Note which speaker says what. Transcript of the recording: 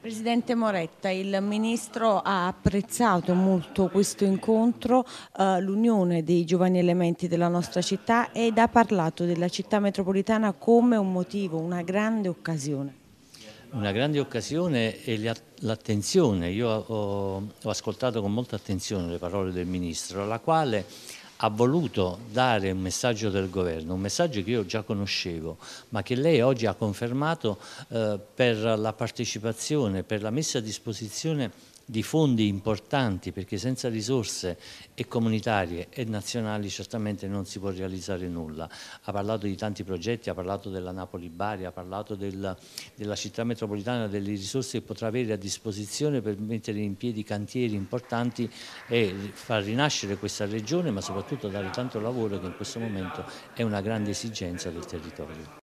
Speaker 1: Presidente Moretta, il Ministro ha apprezzato molto
Speaker 2: questo incontro, eh, l'unione dei giovani elementi della nostra città ed ha parlato della città metropolitana come un motivo, una grande occasione.
Speaker 3: Una grande occasione e l'attenzione, io ho, ho ascoltato con molta attenzione le parole del Ministro, la quale ha voluto dare un messaggio del governo, un messaggio che io già conoscevo, ma che lei oggi ha confermato eh, per la partecipazione, per la messa a disposizione di fondi importanti perché senza risorse e comunitarie e nazionali certamente non si può realizzare nulla. Ha parlato di tanti progetti, ha parlato della Napoli-Bari, ha parlato del, della città metropolitana, delle risorse che potrà avere a disposizione per mettere in piedi cantieri importanti
Speaker 4: e far rinascere questa regione ma soprattutto dare tanto lavoro che in questo momento è una grande esigenza del territorio.